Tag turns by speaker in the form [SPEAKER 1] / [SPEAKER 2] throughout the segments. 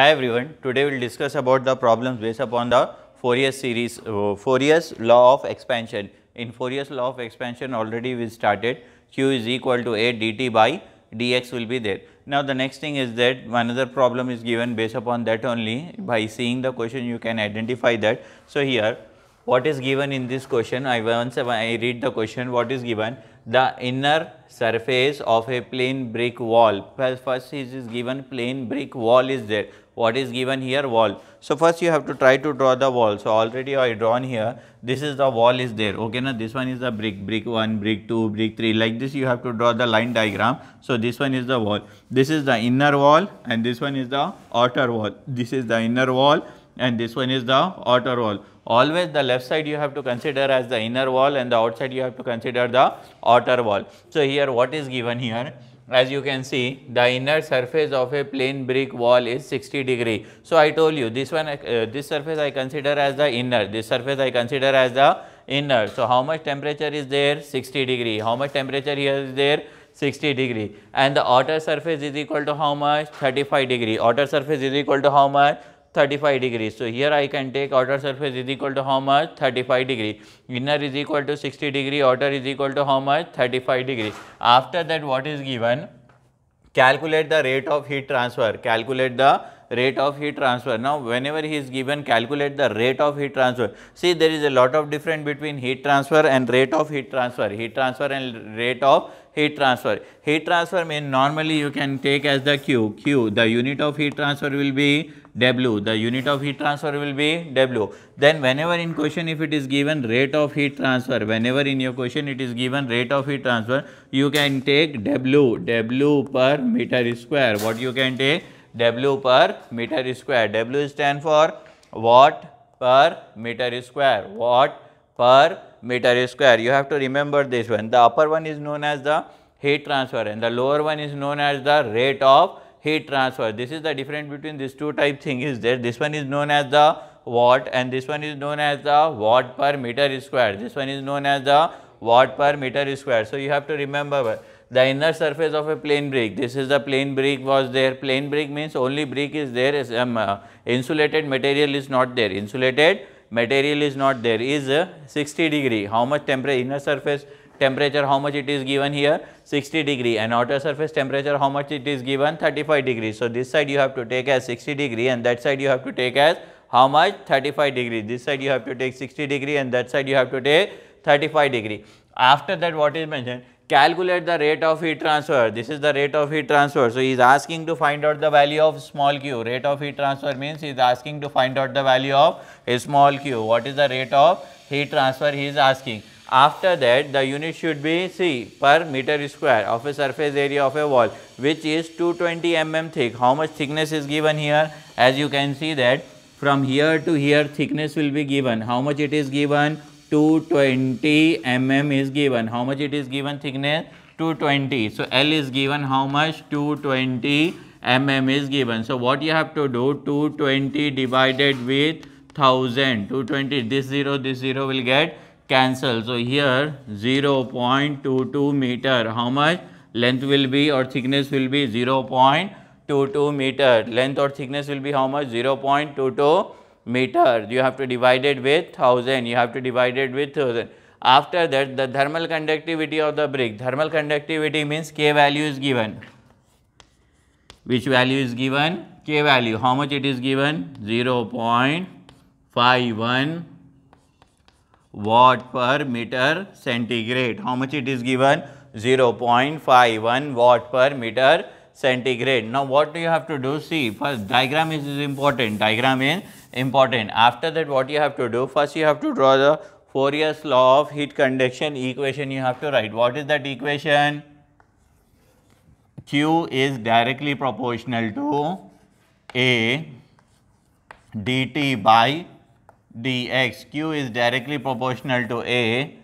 [SPEAKER 1] Hi everyone, today we will discuss about the problems based upon the Fourier series, uh, Fourier's law of expansion. In Fourier's law of expansion already we started q is equal to a dt by dx will be there. Now, the next thing is that another problem is given based upon that only by seeing the question you can identify that. So, here what is given in this question I once I read the question what is given the inner surface of a plain brick wall. First it is given plain brick wall is there. What is given here? Wall. So, first you have to try to draw the wall. So, already I drawn here. This is the wall is there. Okay, now this one is the brick, brick 1, brick 2, brick 3. Like this you have to draw the line diagram. So, this one is the wall. This is the inner wall and this one is the outer wall. This is the inner wall and this one is the outer wall. Always the left side you have to consider as the inner wall and the outside you have to consider the outer wall. So, here what is given here? As you can see, the inner surface of a plain brick wall is 60 degree. So, I told you this one, uh, this surface I consider as the inner, this surface I consider as the inner. So, how much temperature is there? 60 degree. How much temperature here is there? 60 degree. And the outer surface is equal to how much? 35 degree. Outer surface is equal to how much? 35 degrees. So, here I can take outer surface is equal to how much 35 degree, inner is equal to 60 degree, outer is equal to how much 35 degree. After that what is given? Calculate the rate of heat transfer, calculate the rate of heat transfer. Now, whenever he is given calculate the rate of heat transfer. See there is a lot of difference between heat transfer and rate of heat transfer, heat transfer and rate of heat transfer. Heat transfer means normally you can take as the Q, Q the unit of heat transfer will be W, the unit of heat transfer will be W. Then whenever in question if it is given rate of heat transfer, whenever in your question it is given rate of heat transfer, you can take W, W per meter square, what you can take W per meter square. W stand for watt per meter square. Watt per meter square. You have to remember this one. The upper one is known as the heat transfer and the lower one is known as the rate of heat transfer. This is the difference between these two type thing is there. This one is known as the watt and this one is known as the watt per meter square. This one is known as the watt per meter square. So, you have to remember the inner surface of a plane brick. This is the plane brick was there. Plane brick means only brick is there. Is, um, uh, insulated material is not there. Insulated material is not there. Is uh, 60 degree. How much temperature inner surface temperature how much it is given here 60 degree and outer surface temperature how much it is given 35 degree. So, this side you have to take as 60 degree and that side you have to take as how much 35 degree. This side you have to take 60 degree and that side you have to take 35 degree. After that what is mentioned calculate the rate of heat transfer. This is the rate of heat transfer. So, he is asking to find out the value of small q. Rate of heat transfer means he is asking to find out the value of a small q. What is the rate of heat transfer he is asking. After that, the unit should be C per meter square of a surface area of a wall which is 220 mm thick. How much thickness is given here? As you can see that from here to here thickness will be given. How much it is given? 220 mm is given. How much it is given thickness? 220. So, L is given how much? 220 mm is given. So, what you have to do? 220 divided with 1000. 220, this 0, this 0 will get cancelled. So, here 0 0.22 meter. How much? Length will be or thickness will be 0 0.22 meter. Length or thickness will be how much? 0 0.22 Meter. you have to divide it with 1000, you have to divide it with 1000. After that, the thermal conductivity of the brick, thermal conductivity means K value is given. Which value is given? K value. How much it is given? 0 0.51 watt per meter centigrade. How much it is given? 0 0.51 watt per meter centigrade. Now, what do you have to do? See, first diagram is, is important. Diagram is important. After that what you have to do, first you have to draw the Fourier's law of heat conduction equation you have to write. What is that equation? Q is directly proportional to A dt by dx. Q is directly proportional to A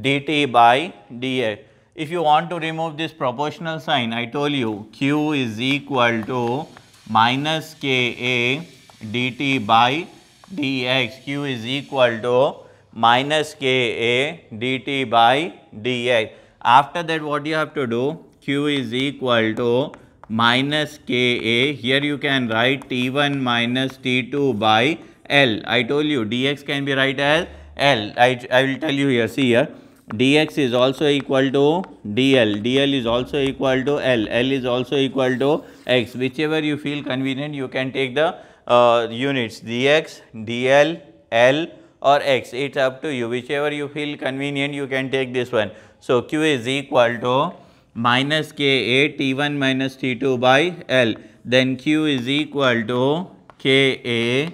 [SPEAKER 1] dt by dx. If you want to remove this proportional sign, I told you Q is equal to minus Ka dt by dx. Q is equal to minus Ka dt by dx. After that, what you have to do? Q is equal to minus Ka. Here you can write T1 minus T2 by L. I told you dx can be write as L. I, I will tell you here. See here dx is also equal to dl, dl is also equal to l, l is also equal to x, whichever you feel convenient you can take the uh, units dx, dl, l or x. It's up to you. Whichever you feel convenient, you can take this one. So, q is equal to minus k one minus t2 by l. Then q is equal to k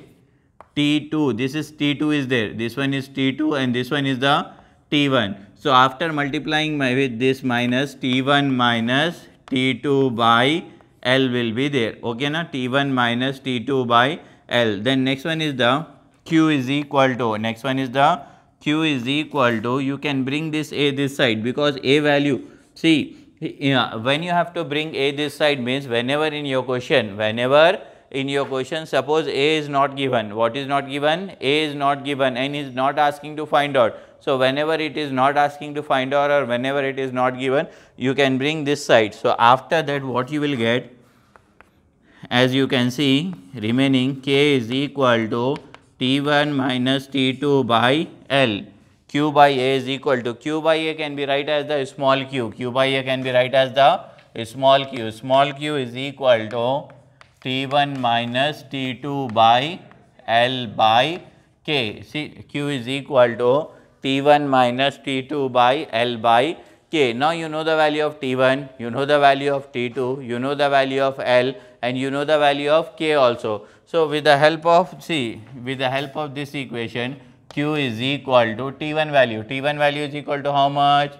[SPEAKER 1] 2 This is t2 is there. This one is t2 and this one is the t1. So, after multiplying with this minus t1 minus t2 by L will be there. Okay, na? T1 minus T2 by L. Then next one is the Q is equal to, next one is the Q is equal to, you can bring this A this side because A value, see, yeah, when you have to bring A this side means whenever in your question, whenever in your question, suppose A is not given. What is not given? A is not given and is not asking to find out. So, whenever it is not asking to find out or whenever it is not given, you can bring this side. So, after that what you will get as you can see remaining k is equal to t1 minus t2 by L. q by a is equal to q by a can be write as the small q, q by a can be write as the small q, small q is equal to t1 minus t2 by L by k. See q is equal to T1 minus T2 by L by K. Now, you know the value of T1, you know the value of T2, you know the value of L and you know the value of K also. So, with the help of C, with the help of this equation, Q is equal to T1 value. T1 value is equal to how much?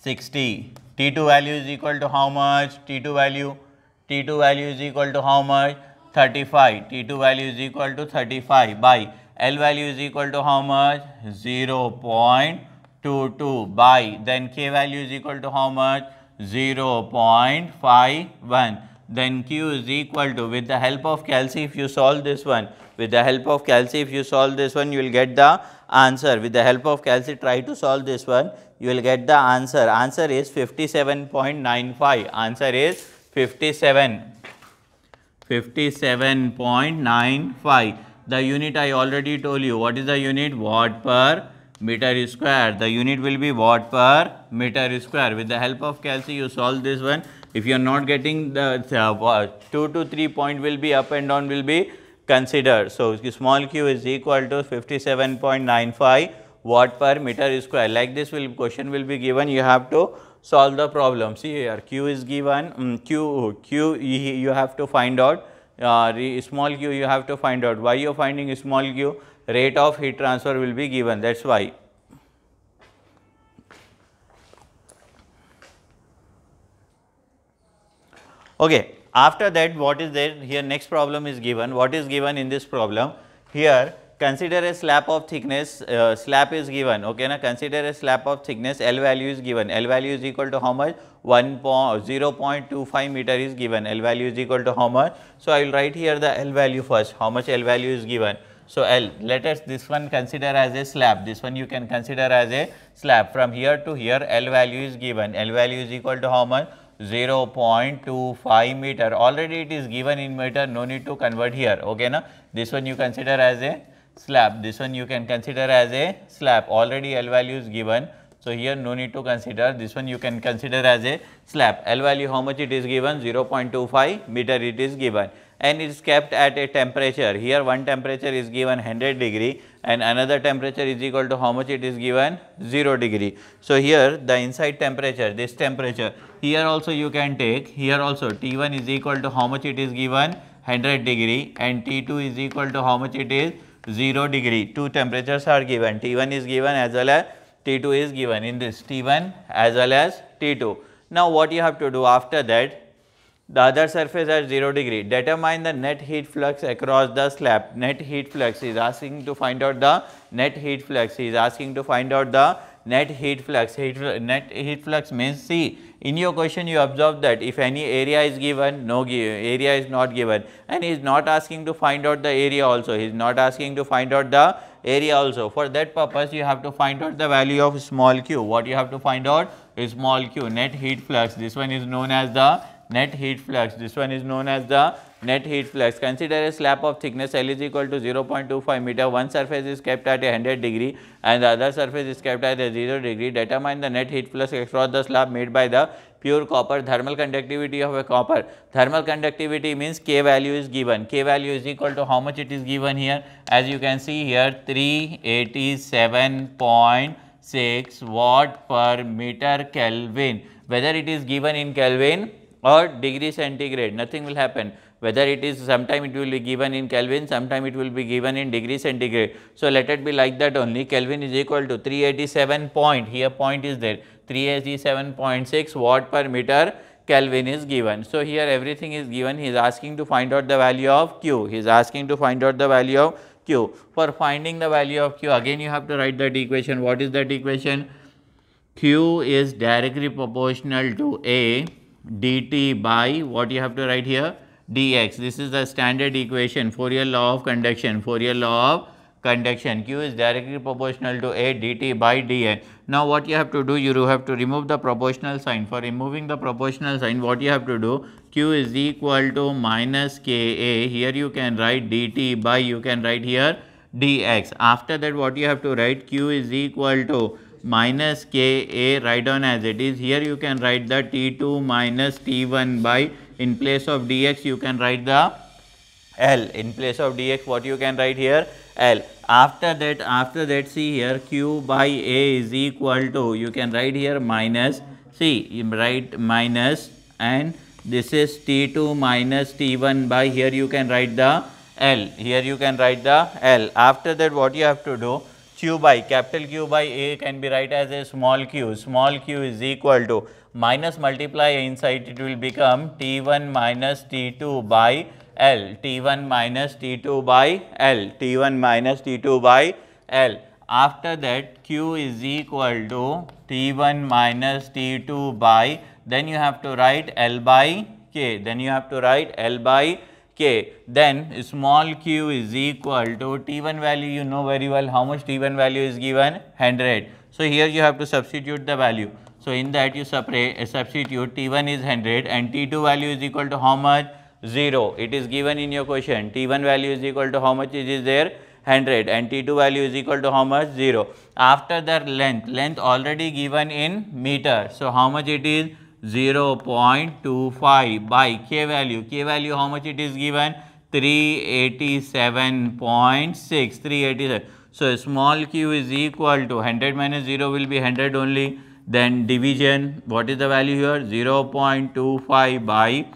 [SPEAKER 1] 60. T2 value is equal to how much? T2 value. T2 value is equal to how much? 35. T2 value is equal to 35 by L value is equal to how much? 0 0.22 by then K value is equal to how much? 0 0.51. Then Q is equal to with the help of calci if you solve this one with the help of calci if you solve this one you will get the answer with the help of calci try to solve this one you will get the answer answer is 57.95 answer is 57 57.95 the unit I already told you. What is the unit? Watt per meter square. The unit will be watt per meter square. With the help of calc, you solve this one. If you are not getting the uh, 2 to 3 point will be up and down will be considered. So, small q is equal to 57.95 watt per meter square. Like this will question will be given. You have to solve the problem. See here q is given um, q q you have to find out uh, small q you have to find out. Why you are finding small q? Rate of heat transfer will be given that is why. Okay. After that what is there here next problem is given. What is given in this problem? Here consider a slab of thickness, uh, slab is given, okay, na? consider a slab of thickness, L value is given, L value is equal to how much? 1 0.25 meter is given, L value is equal to how much? So, I will write here the L value first, how much L value is given. So, L, let us this one consider as a slab, this one you can consider as a slab, from here to here L value is given, L value is equal to how much? 0.25 meter, already it is given in meter, no need to convert here, okay na? This one you consider as a slab. This one you can consider as a slab, already L value is given. So, here no need to consider, this one you can consider as a slab. L value how much it is given? 0.25 meter it is given and it is kept at a temperature. Here one temperature is given 100 degree and another temperature is equal to how much it is given? 0 degree. So, here the inside temperature, this temperature, here also you can take, here also T1 is equal to how much it is given? 100 degree and T2 is equal to how much it is? 0 degree. Two temperatures are given. T1 is given as well as T2 is given in this T1 as well as T2. Now, what you have to do after that? The other surface at 0 degree. Determine the net heat flux across the slab. Net heat flux is asking to find out the net heat flux. He is asking to find out the net heat flux. Heat, net heat flux means see in your question you observe that if any area is given, no area is not given and he is not asking to find out the area also, he is not asking to find out the area also. For that purpose you have to find out the value of small q. What you have to find out is small q, net heat flux. This one is known as the net heat flux. This one is known as the net heat flux. Consider a slab of thickness L is equal to 0.25 meter. One surface is kept at 100 degree and the other surface is kept at 0 degree. Determine the net heat flux across the slab made by the pure copper thermal conductivity of a copper. Thermal conductivity means K value is given. K value is equal to how much it is given here? As you can see here 387.6 watt per meter Kelvin. Whether it is given in Kelvin or degree centigrade nothing will happen whether it is sometime it will be given in Kelvin sometime it will be given in degree centigrade. So, let it be like that only Kelvin is equal to 387 point here point is there 387.6 watt per meter Kelvin is given. So, here everything is given he is asking to find out the value of Q he is asking to find out the value of Q. For finding the value of Q again you have to write that equation what is that equation Q is directly proportional to A dt by what you have to write here dx. This is the standard equation Fourier law of conduction. Fourier law of conduction. Q is directly proportional to A dt by dn Now, what you have to do? You have to remove the proportional sign. For removing the proportional sign, what you have to do? Q is equal to minus KA. Here you can write dt by, you can write here dx. After that, what you have to write? Q is equal to minus Ka write down as it is. Here you can write the T2 minus T1 by in place of dx you can write the L. In place of dx what you can write here L. After that after that see here Q by A is equal to you can write here minus C. You write minus and this is T2 minus T1 by here you can write the L. Here you can write the L. After that what you have to do q by capital Q by A can be write as a small q. Small q is equal to minus multiply inside it will become T1 minus T2 by L. T1 minus T2 by L. T1 minus T2 by L. After that Q is equal to T1 minus T2 by then you have to write L by K. Then you have to write L by K k then small q is equal to t1 value you know very well how much t1 value is given 100. So, here you have to substitute the value. So, in that you uh, substitute t1 is 100 and t2 value is equal to how much 0 it is given in your question t1 value is equal to how much is there 100 and t2 value is equal to how much 0 after that length length already given in meter. So, how much it is 0.25 by k value. k value how much it is given? 387.6. 387. So small q is equal to 100 minus 0 will be 100 only. Then division, what is the value here? 0.25 by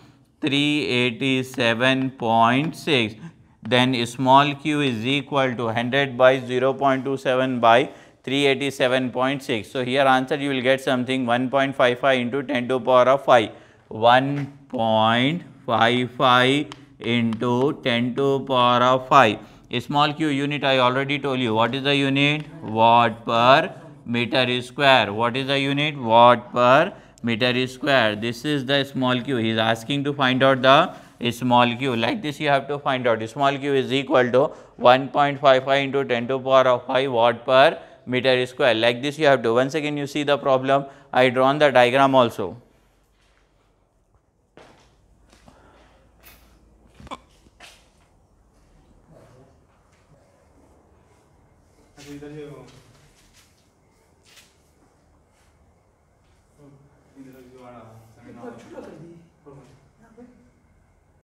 [SPEAKER 1] 387.6. Then small q is equal to 100 by 0.27 by 387.6. So, here answer you will get something 1.55 into 10 to power of 5. 1.55 into 10 to power of 5. A small q unit I already told you. What is the unit? Watt per meter square. What is the unit? Watt per meter square. This is the small q. He is asking to find out the small q. Like this you have to find out. Small q is equal to 1.55 into 10 to power of 5 watt per meter square. Like this you have to once again you see the problem I drawn the diagram also.